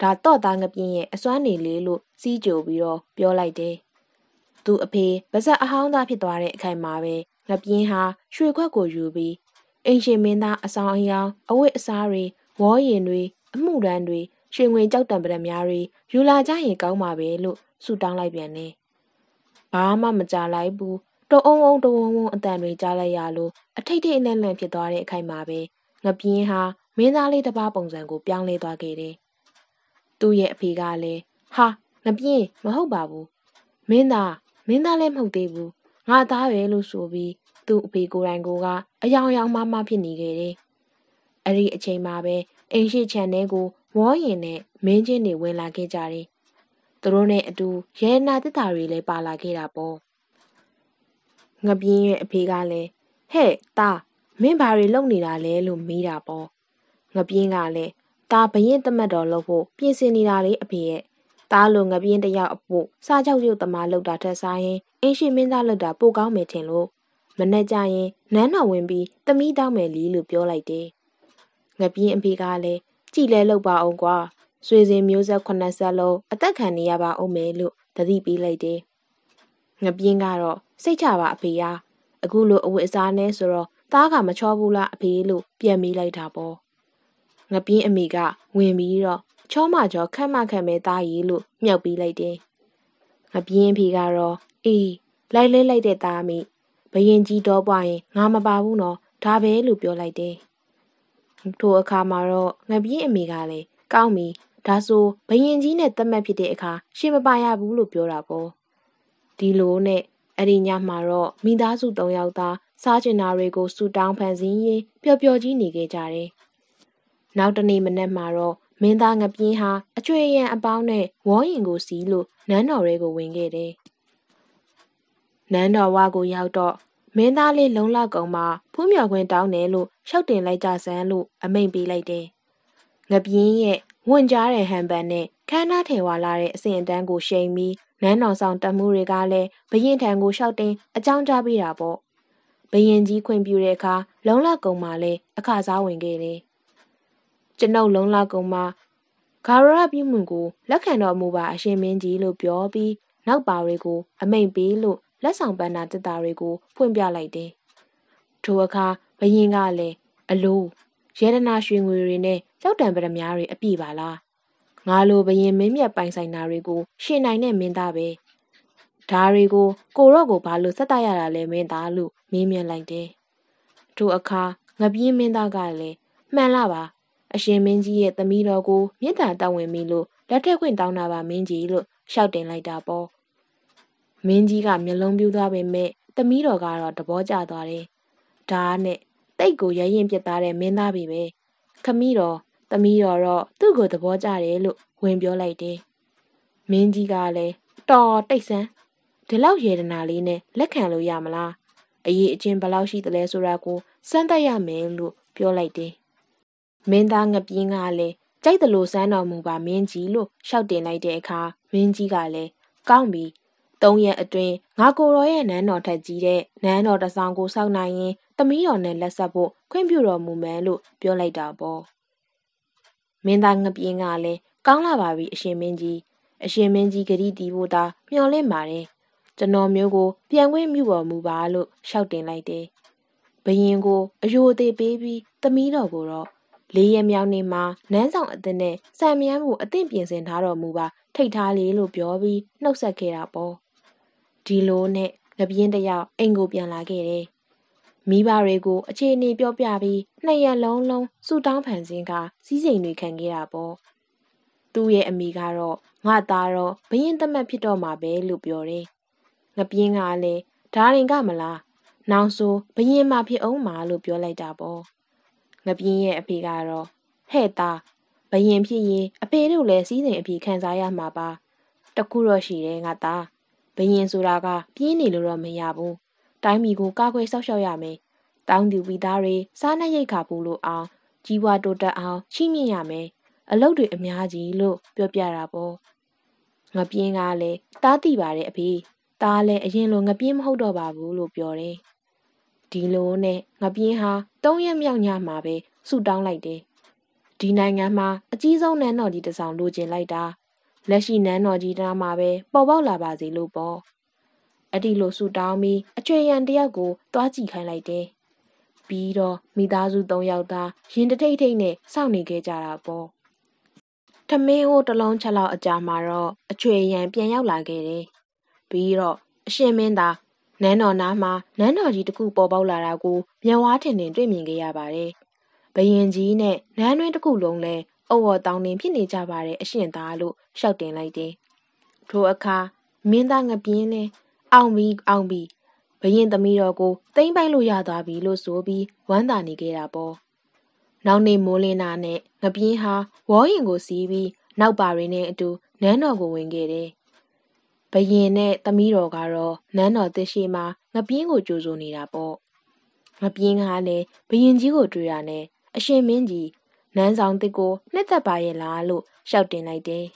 ဒါတော့သားငပြင်းရဲ့အစွမ်းနေလေးလို့စီးကြိုပြီးတော့ပြောလိုက်တယ်။သူ့အဖေဗဇက်အဟောင်းသားဖြစ်သွားတဲ့အခိုင်မှာပဲငပြင်းဟာရွှေခွက်ကိုယူပြီးအင်ရှင်မင်းသားအဆောင်အယောင်အဝတ်အစားတွေဝေါ်ရင်တွေအမှုရန်တွေရွှေငွေကြောက်တံပဒံများတွေယူလာကြရင်ကောင်းပါပဲလို့ဆုတောင်းလိုက်ပြန်တယ်။ဘာမှမကြလိုက်ဘူးတအုံအုံတဝုံဝုံအတန်တွေကြားလိုက်ရလို့အထိတ်ထိတ်အလန့်လန့်ဖြစ်သွားတဲ့အခိုက်မှာပဲငပြင်းဟာမင်းသားလေးတစ်ပါးပုံစံကို ပြောင်းလဲသွားခဲ့တယ်။သူ့ရဲ့အဖေကလည်းဟာငပြင်းမဟုတ်ပါဘူး။မင်းသားမင်းသားလည်းမဟုတ်သေးဘူး။ငါသားပဲလို့ဆိုပြီးသူ့အဖေကိုယ်တိုင်ကအယောင်ယောင်မမဖြစ်နေခဲ့တယ်။အဲ့ဒီအချိန်မှာပဲအိမ်ရှိခြံထဲကိုဝေါ်ရင်နဲ့မင်းချင်းတွေဝင်လာခဲ့ကြတယ်။သူတို့နဲ့အတူရဲနာတတာတွေလည်းပါလာခဲ့တာပေါ့။ငပြင်းရဲ့အဖေကလည်းဟဲ့တာမင်းဘာတွေလုပ်နေတာလဲလို့မေးတာပေါ့။ငပြင်းကလည်းตาဘရင်တမတ်တော်လို့ဖို့ပြင်ဆင်နေတာလေအဖေရဲ့ตาလိုငပြင်းတယောက်အဖို့စားကြောက်ရုပ်တမားလောက်တာထက်စားရင်အင်းရှိမင်းသားလောက်တာပိုကောင်းမယ်ထင်လို့မနဲ့ကြရင်နန်းတော်ဝင်ပြီးတမိတောင်းမယ်လီလို့ပြောလိုက်တယ်ငပြင်းအဖေကလည်းကြည်လဲလောက်ပါအောင်ကွာဆွေစဉ်မျိုးဆက်9ဆက်လုံးအသက်ခံနေရပါအောင်မယ်လို့တတိပေးလိုက်တယ်ငပြင်းကတော့စိတ်ချပါအဖေရာအခုလိုအဝတ်အစားနဲ့ဆိုတော့သားကမချောဘူးလားအဖေလို့ပြန်မေးလိုက်တာပေါ့ငပြင်းအမေကဝင်ပြီးတော့ချောမချောခက်မခက်မဲသားရီလို့မြှောက်ပြီးလိုက်တယ်ငပြင်းအဖေကတော့အေးလိုက်လဲလိုက်တဲ့သားမိဘရင်ကြီးတော့ပွားရင်ငါမပါဘူးနော်ဒါပဲလို့ပြောလိုက်တယ်ထိုအခါမှာတော့ငပြင်းအမေကလည်းကောင်းပြီဒါဆိုဘယင်ကြီးနဲ့တမက်ဖြစ်တဲ့အခါရှင်မပါရဘူးလို့ပြောတာပေါ့ဒီလိုနဲ့အဲ့ဒီညမှာတော့မိသားစု၃ယောက်သားစားကျင်နာတွေကိုစူတောင်းဖန်ဆင်းရင်းပျော်ပျော်ကြီးနေခဲ့ကြတယ်နောက်တနေ့မနက်မှာတော့မင်းသားငပြင်းဟာအကျွေရန်အပေါင်းနဲ့ဝေါရင်ကိုစီးလို့နန်းတော်ရဲကိုဝင်ခဲ့တယ်နန်းတော်ဝါကိုရောက်တော့မင်းသားလေးလုံလောက်ကုန်မှာဖူးမြော်ခွင့်တောင်းတယ်လို့ရှောက်တင်လိုက်ကြစမ်းလို့အမိန်ပေးလိုက်တယ်။ငပြင်းရဲ့ဝင်ကြားတဲ့ဟန်ပန်နဲ့ခန်းနာထေဝါလာတဲ့အစဉ်အတန်းကိုရှိန်ပြီးနန်းတော်ဆောင်တပ်မှုတွေကလည်းဘရင်ထံကိုရှောက်တင်အကြောင်းကြားပေးတာပေါ့။ဘရင်ကြီးခွင့်ပြုတဲ့အခါလုံလောက်ကုန်မှာလည်းအခါစားဝင်ခဲ့တယ်။ကျွန်ုပ်လုံလောက်ကုန်မှာဂါရရပြုမှုကိုလက်ခံတော်မူပါအရှင်မင်းကြီးလို့ပြောပြီးနောက်ပါတွေကိုအမိန်ပေးလို့လက်ဆောင်ပန်းနာတစ်တာတွေကိုဖွင့်ပြလိုက်တယ်။ထိုအခါဘရင်ကလည်းအလိုရေဒနာရွှေငွေတွေနဲ့ကြောက်တံပရမများတွေအပြည့်ပါလား။ငါလိုဘရင်မင်းမြတ်ပိုင်ဆိုင်တာတွေကိုရှင်နိုင်တဲ့မင်းသားပဲ။ဒါတွေကိုကိုရော့ကိုဘာလို့ဆက်တရတာလဲမင်းသားလို့မေးမြန်းလိုက်တယ်။ထိုအခါငပြင်းမင်းသားကလည်းမှန်လားပါအရှင်မင်းကြီးရဲ့သမီးတော်ကိုမြင့်တာတောင်းဝင်ပြီလို့လက်ထက်ခွင့်တောင်းတာပါမင်းကြီးလို့ရှောက်တင်လိုက်တာပေါ့မင်းကြီးကမျက်လုံးပြူးသွားပေမဲ့သမီးတော်ကတော့သဘောကျသွားတယ်။ဒါနဲ့တိတ်ကိုရရင်ပြစ်သားတဲ့မင်းသားပြီပဲ။ခမီးတော်သမီးတော်တော့သူ့ကိုသဘောကျတယ်လို့ဝင်ပြောလိုက်တယ်။မင်းကြီးကလည်းတော်တိတ်ဆန်းဒီလောက်ရေဒနာလေးနဲ့လက်ခံလို့ရမလား။အရေးအချင်းဘလောက်ရှိသလဲဆိုတာကိုစမ်းသပ်ရမယ်လို့ပြောလိုက်တယ်။မင်းသားငပြင်းကလည်းကြိုက်တယ်လို့စမ်းတော်မူပါမင်းကြီးလို့ရှောက်တင်လိုက်တဲ့အခါမင်းကြီးကလည်းကောင်းပြီ၃ရက်အတွင်းငါကိုရောရဲ့နန်းတော်ထက်ကြီးတဲ့နန်းတော်တဆောင် ကိုစောက်နိုင်ရင်သမီးတော်နဲ့လက်ဆက်ဖို့ခွင့်ပြုတော်မူမယ်လို့ပြောလိုက်တာပေါ့မင်းသားငပြင်းကလည်းကောင်းလာပါပြီအရှင်မင်းကြီးအရှင်မင်းကြီးဂရီတီဖို့သာမျှော်လင့်ပါတယ်ကျွန်တော်မျိုးကို ပြန်ခွင့်ပြုတော်မူပါလို့ရှောက်တင်လိုက်တယ်ဘရင်ကိုအယိုသေးပေးပြီးသမီးတော်ကိုတော့လေးရမြောင်နေမှာနန်းဆောင်အသင်းနဲ့စံမြန်းကိုအသင့်ပြင်ဆင်ထားတော်မူပါ ထိတ်ထားလေးလို့ပြောပြီးနှုတ်ဆက်ခဲ့တာပေါ့ဒီလိုနဲ့ငပြင်းတယောက်အိမ်ကိုပြန်လာခဲ့တယ်။မိဘတွေကိုအခြေအနေပြောပြပြီးနှစ်ရက်လုံးလုံးစူတောင်းဖန်ဆင်းကစီးစိမ်တွေခံခဲ့တာပေါ့။သူ့ရဲ့အမိကတော့ငါသားတော့ဘရင်တမတ်ဖြစ်တော့မှာပဲလို့ပြောတယ်။ငပြင်းကလည်းဒါရင်ကမလား။နောင်ဆိုဘရင်မှာဖြစ်အောင်မှာလို့ပြောလိုက်တာပေါ့။ငပြင်းရဲ့အဖေကတော့ဟဲ့သားဘရင်ဖြစ်ရင်အဖေတို့လည်းစီးစိမ်အဖေခံစားရမှာပါ။တခုတော့ရှိတယ်ငါသား။ဘရင်ဆိုတာကပြင်းနေလို့တော့မရဘူးတိုင်းပြည်ကိုကာကွယ်စောင့်ရှောက်ရမယ်တောင်းသူပြည်သားတွေစားနပ်ရိက္ခာပို့လို့အောင်ကြီးပွားတိုးတက်အောင်ရှိမြင့်ရမယ်အလုပ်တွေအများကြီးလို့ပြောပြတာပေါ့ငပြင်းကလည်းတားတိပါတယ်အဖေတားလည်းအရင်လိုငပြင်းမဟုတ်တော့ပါဘူးလို့ပြောတယ်ဒီလိုနဲ့ငပြင်းဟာ၃ရက်မြောက်ညမှာပဲဆူတောင်းလိုက်တယ်ဒီနိုင်ငံမှာအကြီးဆုံးနန်းတော်ကြီးတစ်ဆောင်လိုချင်လိုက်တာလက်ရှိနန်းတော်ကြီးသားမှာပဲပေါ်ပေါက်လာပါစေလို့ပေါ့။အဲ့ဒီလိုဆူတောင်းပြီးအချွေရန်တယောက်ကိုတွားကြည့်ခိုင်းလိုက်တယ်။ပြီးတော့မိသားစု၃ယောက်သားရင်တထိတ်ထိတ်နဲ့စောင့်နေခဲ့ကြတာပေါ့။ထမင်းဟိုးတစ်လုံးချက်လောက်အကြာမှာတော့အချွေရန်ပြန်ရောက်လာခဲ့တယ်။ပြီးတော့အရှင်မင်းသားနန်းတော်နားမှာနန်းတော်ကြီးတစ်ခုပေါ်ပေါက်လာတာကိုမျက်ဝါးထင်ထင်တွေ့မြင်ခဲ့ရပါတယ်။ဘယင်ကြီးနဲ့နန်းတွင်းတစ်ခုလုံးလည်းအဝေါ်တောင်းတင်ဖြစ်နေကြပါတယ်အရှင်သားလို့ရှောက်တင်လိုက်တယ်။ထိုအခါမင်းသားငပြင်းနဲ့အောင်ပြီးအောင်ပြီးဘရင်သမီးတော်ကိုတိမ့်ပိုက်လို့ရသွားပြီလို့ဆိုပြီးဝမ်းသာနေခဲ့တာပေါ့။နောက်နေ့မိုးလင်းတာနဲ့ငပြင်းဟာဝေါ်ရင်ကိုစီးပြီးနောက်ပါရင်နဲ့အတူနန်းတော်ကိုဝင်ခဲ့တယ်။ဘရင်နဲ့သမီးတော်ကတော့နန်းတော်သစ်ရှိမှာငပြင်းကိုကြိုဆိုနေတာပေါ့။ငပြင်းကလည်းဘရင်ကြီးကိုတွေ့ရနဲ့အရှင်မင်းကြီးလမ်းဆောင်တစ်ကိုနှစ်သက်ပါရဲ့လားလို့ရှောက်တင်လိုက်တယ်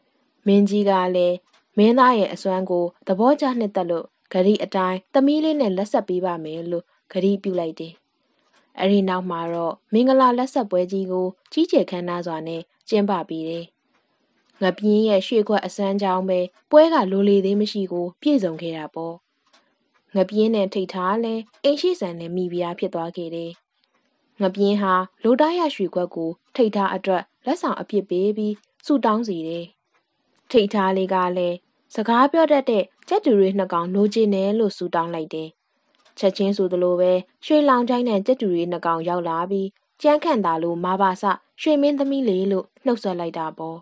။မင်းကြီးကလည်းမင်းသားရဲ့အစွမ်းကိုသဘောကျနှစ်သက်လို့ဂရီအတိုင်းသမီးလေးနဲ့လက်ဆက်ပေးပါမယ်လို့ဂရီပြုလိုက်တယ်။အဲဒီနောက်မှာတော့မင်္ဂလာလက်ဆက်ပွဲကြီးကို ကြီးကျယ်ခမ်းနားစွာနဲ့ကျင်းပပြီးတယ်။ငပြင်းရဲ့ရွှေခွက်အစမ်းကြောင်းပဲပွဲကလိုလေသေးမရှိကိုပြည့်စုံခဲ့တာပေါ့။ငပြင်းနဲ့ထိတ်ထားလဲအိမ်ရှိဆန်နဲ့မိဖုရားဖြစ်သွားခဲ့တယ်ငပြင်းဟာလိုတားရရွှေခွက်ကိုထိတ်ထားအတွက်လက်ဆောင်အဖြစ်ပေးပြီးဆူတောင်းစီတယ်။ထိတ်ထားလေးကလည်းစကားပြောတတ်တဲ့ကြက်တူတွေနှစ်ကောင်လိုချင်တယ်လို့ဆူတောင်းလိုက်တယ်။ချက်ချင်းဆိုသလိုပဲရွှေလောင်ချိုင်းနဲ့ကြက်တူတွေနှစ်ကောင်ရောက်လာပြီးကြမ်းခန့်တာလို့မာပါစရွှေမင်းသမီးလေးလို့နှုတ်ဆက်လိုက်တာပေါ့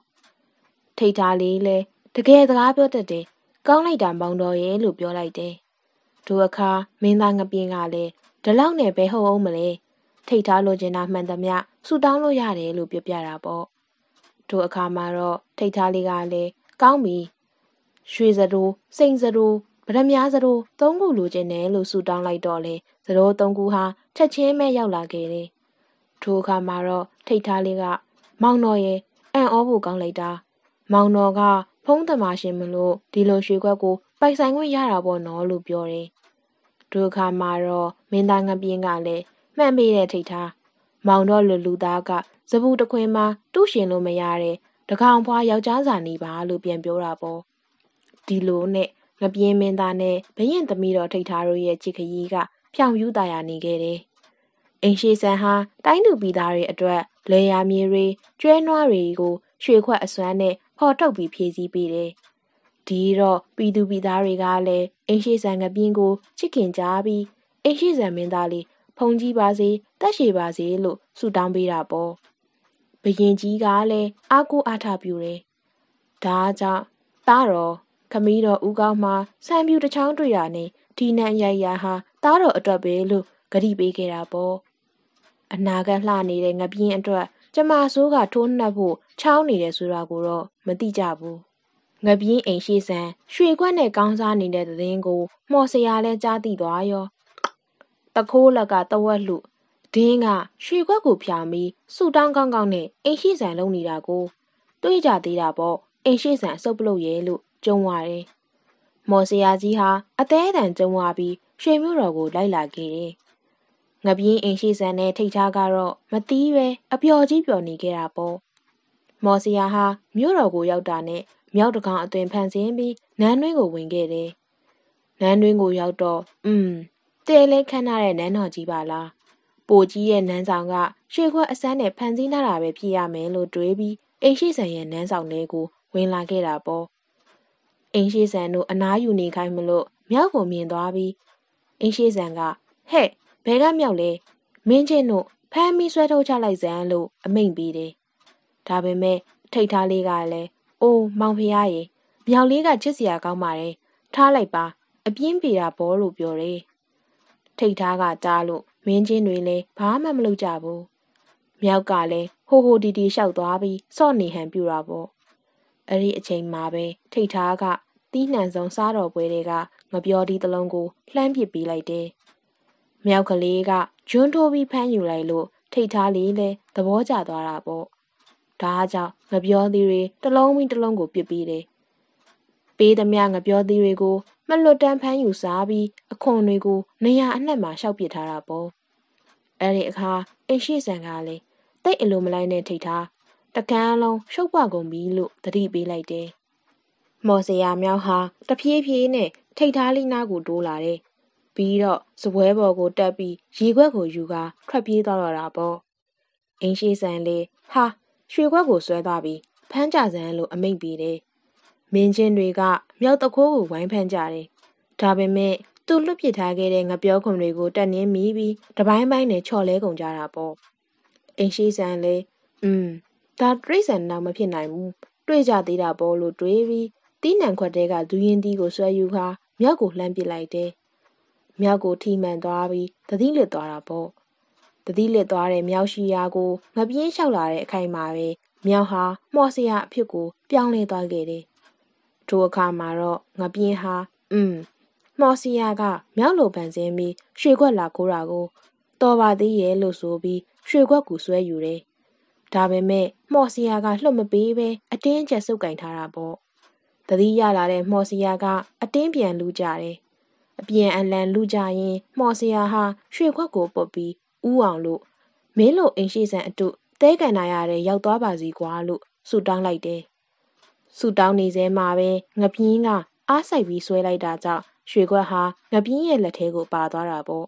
။ထိတ်ထားလေးလည်းတကယ်စကားပြောတတ်တယ်။ကောင်းလိုက်တာမောင်တော်ရဲ့လို့ပြောလိုက်တယ်။ဒိုအခါမင်းသားငပြင်းကလည်းဒီလောက်နဲ့ပဲဟုတ်အောင်မလဲ။ထိတ်ထားလိုချင်တာမှန်သမျှဆူတောင်းလို့ရတယ်လို့ပြောပြတာပေါ့တို့အခါမှာတော့ထိတ်ထားလေးကလည်းကောင်းပြီရွှေစရိုးစိန်စရိုးဗရမ ्या စရိုးသုံးခုလိုချင်တယ်လို့ဆူတောင်းလိုက်တော့လေစရိုးသုံးခုဟာချက်ချင်းပဲရောက်လာခဲ့တယ်တို့အခါမှာတော့ထိတ်ထားလေးကမောင်တော်ရဲ့အံ့ဩဖို့ကောင်းလိုက်တာ မောင်တော်ကဖုံးသမာရှင်မလို့ဒီလိုရွှေခွက်ကိုပိုက်ဆိုင်ခွင့်ရတာပေါ့နော်လို့ပြောတယ်ဒုက္ခမှာတော့မင်းသားငပြင်းကလည်းမှန်ပေတဲ့ထိတ်ထားမောင်တော့လူလူသားကဇဘူးတခွင်မှာ တူးရှင်လို့မရတဲ့တကောင်ဖွာယောက်ျားစာနေပါလို့ပြန်ပြောတာပေါ့ဒီလိုနဲ့ငပြင်းမင်းသားနဲ့ဘရင်သမီးတော်ထိတ်ထားတို့ရဲ့ချစ်ခရီးကဖြောင်ယူတာယာနေခဲ့တယ်အင်ရှိဆန်ဟာ တိုင်းသူပြည်သားတွေအတွက် လေယာမြေတွေကျွဲနွားတွေကိုရွှေခွက်အစွမ်းနဲ့ဖော်ထုတ်ပြီးဖြည့်ဆည်းပေးတယ်ဒီတော့ပြည်သူပြည်သားတွေကလည်းအင်ရှိဆန်ကပြင်းကိုချစ်ခင်ကြပြီးအင်ရှိဆန်မင်းသားလေးဖုန်ကြီးပါစေတက်ရှည်ပါစေလို့ဆုတောင်းပေးတာပေါ့ဘယင်ကြီးကလည်းအားကိုအားထပြူတယ်ဒါကြောင့်သားတော်ခမီးတော်ဦးကောင်းမှာဆံပြူတစ်ချောင်းတွေ့ရနဲ့ဒီနန်ရိုက်ရာဟာသားတော်အတွက်ပဲလို့ဂတိပေးခဲ့တာပေါ့အနာကလှနေတဲ့ငပြင်းအတွက်ကျမဆိုးကထိုးနှက်ဖို့ချောင်းနေတယ်ဆိုတာကိုတော့မသိကြဘူးငပြင်းအိမ်ရှိဆန်ရွှေခွက်နဲ့ကောင်းစားနေတဲ့သတင်းကိုမှော်စရာလဲကြားသိသွားရောတခိုးလက်ကတဝက်လှဒင်းကရွှေခွက်ကိုဖြာပြီးဆူတောင်းကောင်းကောင်းနဲ့အိမ်ရှိဆန်လုံနေတာကိုတွေးကြသေးတာပေါ့အိမ်ရှိဆန်ဆုပ်ပလို့ရဲလို့ကြုံရတယ်။မော်ဆရာကြီးဟာ အသေးအံကြုံသွားပြီးရွှေမြို့တော်ကို လိုက်လာခဲ့တယ်။ငပြင်းအိမ်ရှိဆန်နဲ့ထိတ်ထားကတော့မတီးပဲအပျော်ကြီးပျော်နေခဲ့တာပေါ့။မော်ဆရာဟာမြို့တော်ကိုရောက်တာနဲ့မြောက်တကောင်အသွင်ဖန်ဆင်းပြီးနန်းတွင်းကိုဝင်ခဲ့တယ်။နန်းတွင်းကိုရောက်တော့อืมတဲလဲခန်းထားတဲ့နန်းတော်ကြီးပါလားပိုကြီးရဲ့နန်းဆောင်ကရွှေခွက်အစမ်းနဲ့ဖန်ဆင်းထားတာပဲဖြစ်ရမယ်လို့တွေးပြီးအိမ်ရှိဆန်ရဲ့နန်းဆောင်လေးကိုဝင်လာခဲ့တာပေါ့အိမ်ရှိဆန်တို့အနားယူနေခိုင်းမလို့မြောက်ကိုမြင်သွားပြီးအိမ်ရှိဆန်ကဟဲ့ဘဲကမြောက်လဲမင်းချင်းတို့ဖမ်းပြီးဆွဲထုတ်ချလိုက်စမ်းလို့အမိန့်ပေးတယ်ဒါပေမဲ့ထိတ်ထားလေးကလည်းအိုးမောင်ဖရားရေမြောက်လေးကချစ်စရာကောင်းပါတယ်ထားလိုက်ပါအပြင်းပြေတာဘောလို့ပြောတယ်ထိတ်ထားကကြားလို့မင်းချင်းတွေလည်းဘာမှမလုပ်ကြဘူး။မြောက်ကလည်းဟိုဟိုတီတီလျှောက်သွားပြီးစော့နေဟန်ပြူတာပေါ့။အဲ့ဒီအချိန်မှာပဲထိတ်ထားကတီးနှံဆုံးစားတော်ပွဲတွေကငပြောဒီတလုံးကိုလှမ်းပစ်ပေးလိုက်တယ်။မြောက်ကလေးကဂျွန်းထိုးပြီးဖမ်းယူလိုက်လို့ထိတ်ထားလေးလည်းသဘောကျသွားတာပေါ့။ဒါကြောင့်ငပြောသီးတွေတလုံးပြီးတလုံးကိုပစ်ပေးတယ်။ပေးသမျှငပြောသီးတွေကိုမလွတ်တမ်းဖမ်းယူစားပြီးအခွန်တွေကိုနေရာအနှက်မှာရှောက်ပစ်ထားတာပေါ့အဲ့ဒီအခါအင်ရှိဆန်ကလေတိတ်အလိုမလိုက်နဲ့ထိတ်ထားတကန်းလုံးရှုပ်ပွားကုန်ပြီလို့သတိပေးလိုက်တယ်မော်စရာမြောက်ဟာတပြေးပြေးနဲ့ထိတ်ထားလေးနားကိုတိုးလာတယ်ပြီးတော့စပွဲပေါ်ကိုတက်ပြီးရေခွက်ကိုယူကာထွက်ပြေးသွားတော့တာပေါ့အင်ရှိဆန်လေဟာရွှေခွက်ကိုဆွဲသွားပြီးဖမ်းကြစမ်းလို့အမိန့်ပေးတယ်မင်းချင်းတွေကမြောက်တကိုးကိုဝိုင်းဖမ်းကြတယ်။ဒါပေမဲ့သူလွတ်ပစ်ထားခဲ့တဲ့ငပြောခုံတွေကိုတက်နှင်းမိပြီးတပိုင်းပိုင်းနဲ့ချော်လဲကုန်ကြတာပေါ့။အိမ်ရှိဆန်လဲอืมဒါတရိစံတော့မဖြစ်နိုင်ဘူး။တွေ့ကြသေးတာပေါ့လို့တွေးပြီးတီးနံခွက်တဲကဒူးရင်တီးကိုဆွဲယူခါမြောက်ကိုလှမ်းပစ်လိုက်တယ်။မြောက်ကိုထိမှန်သွားပြီးတတိလစ်သွားတာပေါ့။တတိလစ်သွားတဲ့မြောက်ရှိရာကိုငပြင်းလျှောက်လာတဲ့အခိုင်မှာပဲမြောက်ဟာမော်စရာအဖြစ်ကို ပြောင်းလဲသွားခဲ့တယ်ထိုအခါမှာတော့ငပြင်းဟာအင်းမော်စီယာကမြောက်လိုပန်စင်းပြီးရွှေခွက်လာကိုတာကိုတော်ပါသေးရဲ့လို့ဆိုပြီးရွှေခွက်ကူဆွဲယူတယ်။ဒါပေမဲ့မော်စီယာကလှုပ်မပေးပဲအတင်းကျပ်စုပ်ကင်ထားတာပေါ့။တတိရလာတဲ့မော်စီယာက အတင်းပြန်လူကြတယ်။အပြန်အလှန်လူကြရင်မော်စီယာဟာရွှေခွက်ကိုပုတ်ပြီးဥအောင်လို့မင်းလိုအိမ်ရှိဆန်အတုတဲကန်နာရတဲ့ရောက်သွားပါစီကွာလို့ဆူတောင်းလိုက်တယ်ဆူတောင်းနေစဲမှာပဲငပြင်းကအားဆိုင်ပြီးဆွဲလိုက်တာကြောင့်ရွှေခွက်ဟာငပြင်းရဲ့လက်ထဲကိုပါသွားတာပေါ့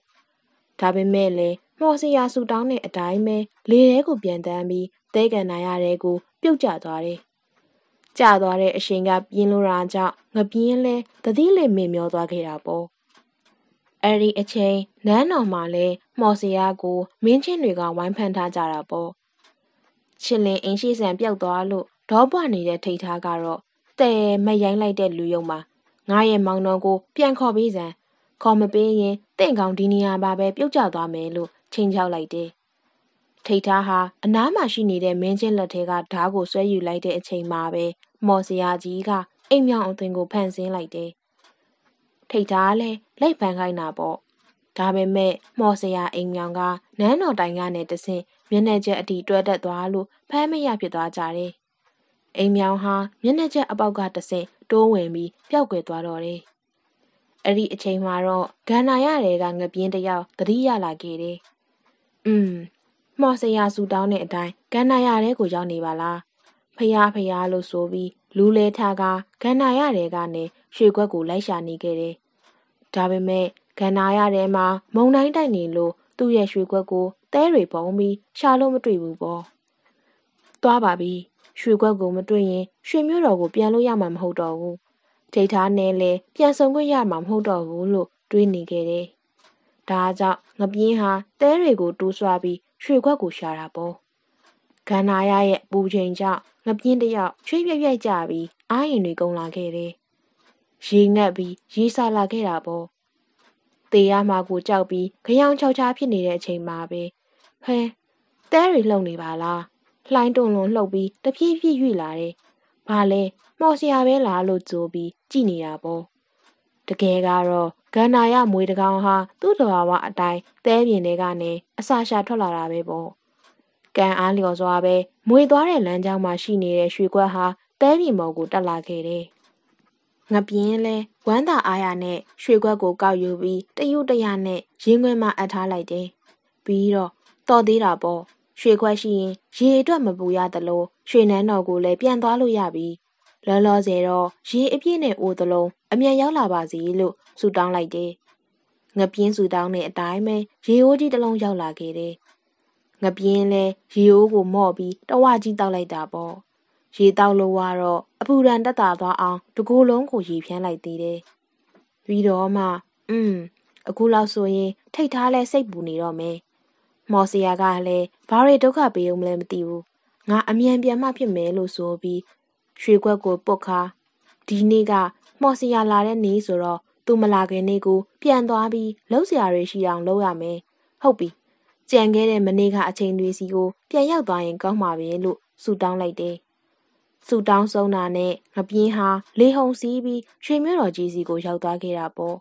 ဒါပေမဲ့လည်းမော်စီယာဆူတောင်းတဲ့အတိုင်းပဲလေထဲကိုပြန်တန်းပြီးတဲကန်နိုင်ရတဲ့ကိုပြုတ်ကျသွားတယ်ကျသွားတဲ့အရှင်ကပြင်းလို့ရာကြောင့်ငပြင်းလဲသတိလေးမေ့မျောသွားခဲ့တာပေါ့အဲ့ဒီအချိန်နန်းတော်မှာလဲမော်စရာကိုမင်းချင်းတွေကဝိုင်းဖန်ထားကြတာပေါ့ချစ်လင်အင်ရှိဆန်ပြောက်သွားလို့ဒေါပွနေတဲ့ထိတ်ထားကတော့တဲ့မရိုင်းလိုက်တဲ့လူယုံမှာငါရဲ့မောင်နှောကိုပြန်ခေါ်ပေးစမ်းခေါ်မပေးရင်တင့်ကောင်ဒီနေရာပါပဲပြုတ်ကျသွားမယ်လို့ချိန်ချောက်လိုက်တယ်။ထိတ်ထားဟာအနားမှာရှိနေတဲ့မင်းချင်းလက်ထဲကဓားကိုဆွဲယူလိုက်တဲ့အချိန်မှာပဲမော်စရာကြီးကအိမ်မြောင်အသွင်ကိုဖန်ဆင်းလိုက်တယ်။ထိတ်ထားလည်းလိုက်ဖန်ခိုင်းတာပေါ့။ဒါပေမဲ့မော်စရာအိမ်မြောင်ကနန်းတော်တိုင်ကနေတဆင့်မျက်နှာကျက်အတီတွဲတက်သွားလို့ဖမ်းမရဖြစ်သွားကြတယ်အိမ်မြောင်ဟာမျက်နှာချက်အပေါက်ကတဆင့်တိုးဝင်ပြီးပျောက်ကွယ်သွားတော့တယ်။အဲ့ဒီအချိန်မှာတော့ဂန္နာရရဲကငပြင်းတယောက်သတိရလာခဲ့တယ်။อืมမော်စရာဆူတောင်းတဲ့အတိုင်းဂန္နာရရဲကိုရောက်နေပါလား။ဖျားဖျားလို့ဆိုပြီးလူလဲထားကဂန္နာရရဲကနေရွှေခွက်ကိုလိုက်ရှာနေခဲ့တယ်။ဒါပေမဲ့ဂန္နာရရဲမှာမုံတိုင်းတိုက်နေလို့သူ့ရဲ့ရွှေခွက်ကိုသဲတွေပုံပြီးရှာလို့မတွေ့ဘူးပေါ့။သွားပါပြီ။ရွှေခွက်ကိုမတွေ့ရင်ရွှေမျိုးတော်ကိုပြန်လို့ရမှာမဟုတ်တော့ဘူး။ထိတ်ထားနဲ့လဲပြန်ဆုံခွင့်ရမှာမဟုတ်တော့ဘူးလို့တွေးနေခဲ့တယ်။ဒါကြောင့်ငပြင်းဟာတဲတွေကိုတူးဆွားပြီးရွှေခွက်ကိုရှာတာပေါ့။ကန္နာရရဲ့ပူချိန်ကြောင့်ငပြင်းတယောက်ချွေးပြက်ပြက်ကြပြီး အာရင်တွေကုန်လာခဲ့တယ်။ရေငတ်ပြီးရေစာလာခဲ့တာပေါ့။တေရမှာကိုကြောက်ပြီး ခရောင်ချောက်ချားဖြစ်နေတဲ့အချိန်မှာပဲဟဲတဲတွေလှုပ်နေပါလားလှိုင်းတွန်လွန်လှုပ်ပြီးတပြေးပြေးရွေ့လာတယ်။ဘာလဲမော်စရာပဲလားလို့ကြိုးပြီးကြည်နေတာပေါ့။တကယ်ကတော့ဂန္ဓာရမွေတကောင်ဟာသူ့တဘာဝအတိုင်းသဲပြင်တွေကနေအစာရှာထွက်လာတာပဲပေါ့။ကံအားလျော်စွာပဲမွေသွားတဲ့လမ်းကြောင်းမှာရှိနေတဲ့ရွှေကွက်ဟာသဲပြင်ပေါ်ကိုတက်လာခဲ့တယ်။ငပြင်းလဲဝမ်းသာအားရနဲ့ရွှေကွက်ကိုကောက်ယူပြီးတယုတ်တရနဲ့ရင်ခွင်မှာအပ်ထားလိုက်တယ်။ပြီးတော့တော်သေးတာပေါ့။ရွှေခွက်ရှိရင်ရေအတွက်မပူရသလိုရွှေနန်းတော်ကိုလည်းပြန်သွားလို့ရပြီ။လောလောဆယ်တော့ရေအပြည့်နဲ့အိုသလုံးအမြန်ရောက်လာပါစေလို့ဆုတောင်းလိုက်တယ်။ငပြင်းဆုတောင်းတဲ့အတိုင်းပဲရေအိုးကြီးတစ်လုံးရောက်လာခဲ့တယ်။ငပြင်းလည်းရေအိုးကိုမော့ပြီးတဝကြီးတောက်လိုက်တာပေါ့။ရေတောက်လို့ကတော့အပူရန်တက်တာသွားအောင်တကိုယ်လုံးကိုရေဖြန်းလိုက်သေးတယ်။ပြီးတော့မှอืมအခုလောက်ဆိုရင်ထိတ်ထားလဲစိတ်ပူနေတော့မယ်။။မော်စီယာကလည်းဘာတွေဒုက္ခပေးဦးမလဲမသိဘူး။ငါအမြန်ပြန်မှဖြစ်မယ်လို့ဆိုပြီးရွှေခွက်ကိုပုတ်ခါဒီနေ့ကမော်စီယာလာတဲ့နေ့ဆိုတော့သူမလာခင်နေ့ကိုပြန်သွားပြီးလှုပ်ရှားတွေရှိအောင် လုပ်ရမယ်။ဟုတ်ပြီ။ကြံခဲ့တဲ့မနေ့ကအချိန်တွေစီကိုပြန်ရောက်သွားရင်ကောင်းမှာပဲလို့ဆူတောင်းလိုက်တယ်။ဆူတောင်းဆုံးတာနဲ့ငပြင်းဟာ လေဟုန်စီးပြီးရွှေမြို့တော်ကြီးစီကိုရောက်သွားခဲ့တာပေါ့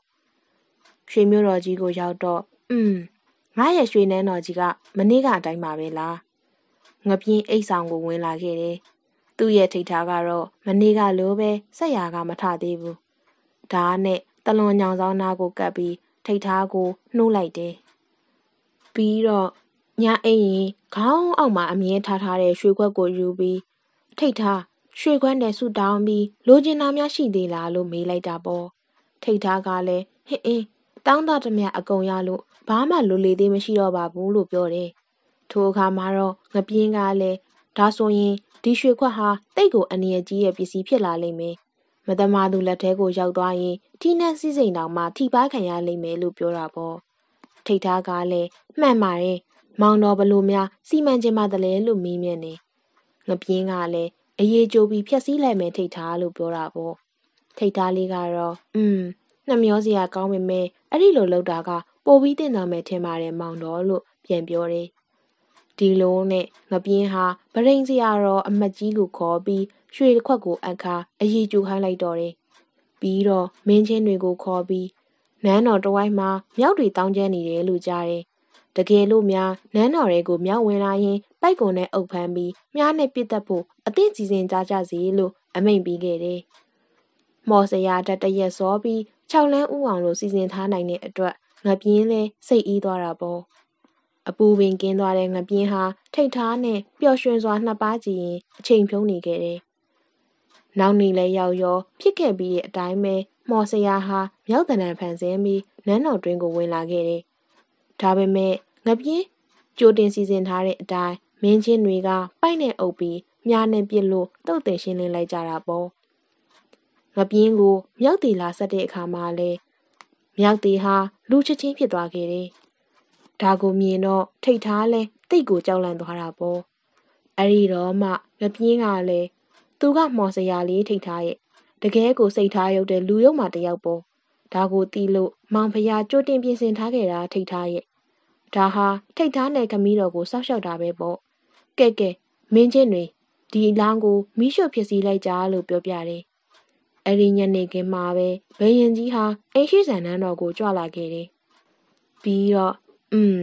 ။ရွှေမြို့တော်ကြီးကိုရောက်တော့อืมငါရဲ့ရွှေနန်းတော်ကြီးကမနေ့ကအတိုင်းပါပဲလား။ငပြင်းအိတ်ဆောင်ကိုဝင်လာခဲ့တယ်။သူ့ရဲ့ထိတ်ထားကတော့မနေ့ကလိုပဲဆက်ရာကမထသေးဘူး။ဒါနဲ့တလွန်ညောင်ဆောင်နာကိုကပ်ပြီးထိတ်ထားကိုနှိုးလိုက်တယ်။ပြီးတော့ညအိမ်ရင်ခေါင်းအောက်မှာအမြဲထားထားတဲ့ရွှေခွက်ကိုယူပြီးထိတ်ထားရွှေခွန်းနဲ့ဆူတောင်းပြီးလိုချင်တာများရှိသေးလားလို့မေးလိုက်တာပေါ့ထိတ်သားကလည်းဟင်းအင်းတောင်းတာတမအကုန်ရလို့ဘာမှလိုလေသေးမရှိတော့ပါဘူးလို့ပြောတယ်။ထိုအခါမှာတော့ငပြင်းကလည်းဒါဆိုရင်ဒီရွှေခွက်ဟာတိတ်ကို အန္တရာယ်ကြီးရဲ့ပစ္စည်းဖြစ်လာလိမ့်မယ်။မတမာသူလက်ထဲကိုရောက်သွားရင်ထိနှက်စည်းစိမ်တောင်မှထိပါခံရလိမ့်မယ်လို့ပြောတာပေါ့။ထိတ်သားကလည်းမှန်ပါတယ်။မောင်တော်ဘလို့များစီမံခြင်းမတလဲလို့မေးမြန်းနေ။ငပြင်းကလည်းအေးကြိုးပြီးဖြက်စီးလိုက်မယ်ထိတ်သားလို့ပြောတာပေါ့။ထိတ်သားလေးကတော့อืมနှမျောစရာကောင်းပေမဲ့အဲ့ဒီလိုလောက်တာကပိုပြီးတင်နာမယ်ထင်ပါတယ်မောင်တော်လို့ပြန်ပြောတယ်။ဒီလုံးနဲ့ငပြင်းဟာဗရိန်စရာတော်အမတ်ကြီးကိုခေါ်ပြီးရွှေတစ်ခွက်ကိုအခါအည်ကျူခိုင်းလိုက်တော့တယ်။ပြီးတော့မင်းချင်းတွေကိုခေါ်ပြီးနန်းတော်တဝိုက်မှာမြောက်တွေတောင်းကျမ်းနေတယ်လို့ကြားတယ်။တကယ်လို့များနန်းတော်တွေကိုမြောက်ဝင်လာရင်ပိုက်ကုန်နဲ့အုပ်ဖမ်းပြီးမြားနဲ့ပြစ်တတ်ဖို့အသင့်ကြီးစင်ကြကြစီလို့အမိန်ပေးခဲ့တယ်။မော်စရာတက်တရက်စောပြီး၆လမ်းဥအောင်လို့စီစဉ်ထားနိုင်တဲ့အတွက်ငပြင်းလဲစိတ်အေးသွားတာပေါ့အပူပင်ကင်းသွားတဲ့ငပြင်းဟာထိတ်ထားနဲ့ပျော်ရွှင်စွာနှစ်ပါးကြည့်ရင်အချိန်ဖြုံးနေခဲ့တယ်။နောက်နေလဲရောက်ရောဖြစ်ခဲ့ပြီးတဲ့အတိုင်းပဲမော်ဆရာဟာမြောက်တဏံဖန်ဆင်းပြီးနန်းတော်တွင်ကိုဝင်လာခဲ့တယ်။ဒါပေမဲ့ငပြင်းကြိုတင်စီစဉ်ထားတဲ့အတိုင်းမင်းချင်းတွေကပိုက်နဲ့အုပ်ပြီးမြားနဲ့ပြစ်လို့တုတ်တင်ရှင်းလင်းလိုက်ကြတာပေါ့။ငပြင်းကိုမြောက်တီလာဆက်တဲ့အခါမှာလဲမြောက်သေးဟာလူချချင်းဖြစ်သွားခဲ့တယ်။ဒါကိုမြင်တော့ထိတ်ထားလဲတိတ်ကိုကြောက်လန့်သွားတာပေါ့။အဲ့ဒီတော့မှမပြင်းကလည်းသူကမော်စရာလေးထိတ်ထားရဲ့တကယ်ကိုစိတ်ထားရုပ်တဲ့လူရုပ်မှတယောက်ပေါ့။ဒါကိုတီးလို့မောင်ဖရာကြိုတင်ပြင်ဆင်ထားခဲ့တာထိတ်ထားရဲ့။ဒါဟာထိတ်ထားတဲ့ကမီးတော်ကိုစောက်ရှောက်တာပဲပေါ့။ကဲကဲမင်းချင်းတွေဒီလောင်းကိုမီးရှို့ဖြစ်စီလိုက်ကြလို့ပြောပြတယ်အဲ့ဒီညနေခင်းမှာပဲဘရင်ကြီးဟာအင်ရှိဆန်နန်းတော်ကိုကြွလာခဲ့တယ်။ပြီးတော့อืม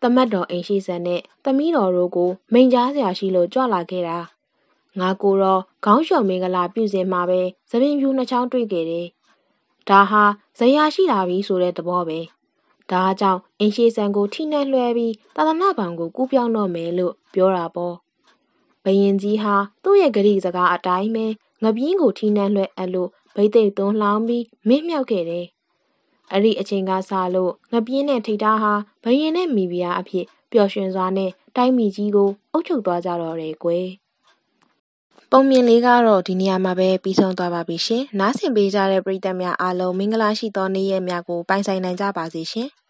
သမတ်တော်အင်ရှိဆန်နဲ့သမီးတော်တို့ကိုမိန်ကြားစရာရှိလို့ကြွလာခဲ့တာ။ငါကိုတော့ခေါင်းလျှော်မင်္ဂလာပြုစင်မှာပဲသပင်ဖြူနှစ်ချောင်းတွေ့ခဲ့တယ်။ဒါဟာဇရာရှိလာပြီဆိုတဲ့သဘောပဲ။ဒါကြောင့်အင်ရှိဆန်ကိုထိနှက်လွှဲပြီးသာသနာ့ဘဏ်ကိုကူးပြောင်းတော့မယ်လို့ပြောတာပေါ့။ဘယင်ကြီးဟာသူ့ရဲ့ဂရိစကားအတိုင်းပဲငပြင်းကိုထီးနှံလွှဲအပ်လို့ဗိသိက်သွန်းလောင်းပြီးမင်းမြောက်ခဲ့တယ်။အဲ့ဒီအချိန်ကစလို့ငပြင်းနဲ့ထိတ်တာဟာဘယင်နဲ့မိဖုရားအဖြစ်ပျော်ရွှင်စွာနဲ့တိုင်းမိကြီးကိုအုပ်ချုပ်သွားကြတော့တယ်ကွယ်။ပုံမြင်လေးကတော့ဒီနေရာမှာပဲပြီးဆုံးသွားပါပြီရှင်။နားဆင်ပေးကြတဲ့ပရိသတ်များအားလုံးမင်္ဂလာရှိသောနေ့ရက်များကိုပိုင်ဆိုင်နိုင်ကြပါစေရှင်။